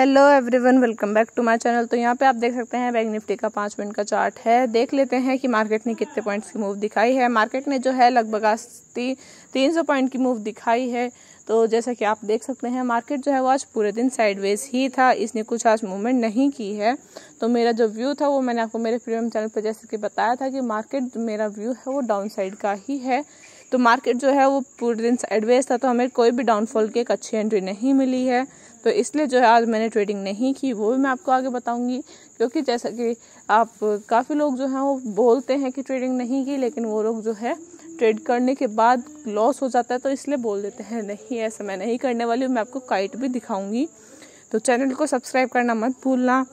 hello everyone welcome back to my channel तो यहाँ पे आप देख सकते हैं बैंक निफ्टी का पाँच मिनट का चार्ट है देख लेते हैं कि मार्केट ने कितने पॉइंट्स की मूव दिखाई है मार्केट ने जो है लगभग आज ती, तीन सौ पॉइंट की मूव दिखाई है तो जैसा कि आप देख सकते हैं मार्केट जो है वो आज पूरे दिन साइडवेज ही था इसने कुछ आज मूवमेंट नहीं की है तो मेरा जो व्यू था वो मैंने आपको मेरे प्रीमियम चैनल पर जैसे कि बताया था कि मार्केट मेरा व्यू है वो डाउन साइड का ही है तो मार्केट जो है वो पूरे दिन साइडवेज था तो हमें कोई भी डाउनफॉल की एक अच्छी एंट्री नहीं मिली है तो इसलिए जो है आज मैंने ट्रेडिंग नहीं की वो भी मैं आपको आगे बताऊंगी क्योंकि जैसा कि आप काफ़ी लोग जो हैं वो बोलते हैं कि ट्रेडिंग नहीं की लेकिन वो लोग जो है ट्रेड करने के बाद लॉस हो जाता है तो इसलिए बोल देते हैं नहीं ऐसा मैं नहीं करने वाली हूँ मैं आपको काइट भी दिखाऊंगी तो चैनल को सब्सक्राइब करना मत भूलना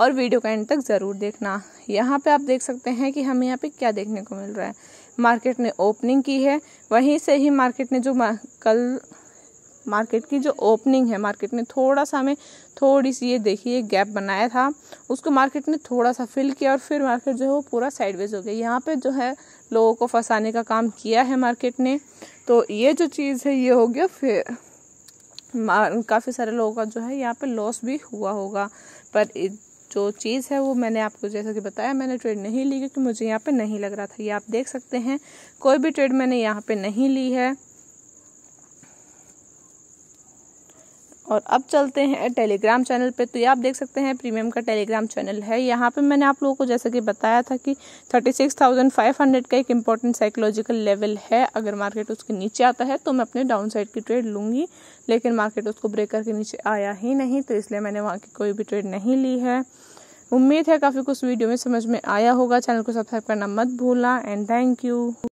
और वीडियो का एंड तक ज़रूर देखना यहाँ पे आप देख सकते हैं कि हमें यहाँ पे क्या देखने को मिल रहा है मार्केट ने ओपनिंग की है वहीं से ही मार्केट ने जो कल मार्केट की जो ओपनिंग है मार्केट ने थोड़ा सा हमें थोड़ी सी ये देखिए गैप बनाया था उसको मार्केट ने थोड़ा सा फिल किया और फिर मार्केट जो है वो पूरा साइडवेज हो गया यहाँ पे जो है लोगों को फंसाने का काम किया है मार्केट ने तो ये जो चीज़ है ये हो गया फिर काफ़ी सारे लोगों का जो है यहाँ पर लॉस भी हुआ होगा पर जो चीज़ है वो मैंने आपको जैसा कि बताया मैंने ट्रेड नहीं ली क्योंकि मुझे यहाँ पे नहीं लग रहा था ये आप देख सकते हैं कोई भी ट्रेड मैंने यहाँ पे नहीं ली है और अब चलते हैं टेलीग्राम चैनल पे तो ये आप देख सकते हैं प्रीमियम का टेलीग्राम चैनल है यहाँ पे मैंने आप लोगों को जैसा कि बताया था कि thirty six thousand five hundred का एक इम्पॉर्टेंट साइकोलॉजिकल लेवल है अगर मार्केट उसके नीचे आता है तो मैं अपने डाउन साइड की ट्रेड लूँगी लेकिन मार्केट उसको ब्रेक करके नीचे आया ही नहीं तो इसलिए मैंने वहाँ की कोई भी ट्रेड नहीं ली है उम्मीद है काफ़ी कुछ वीडियो में समझ में आया होगा चैनल को सब्सक्राइब करना मत भूलना एंड थैंक यू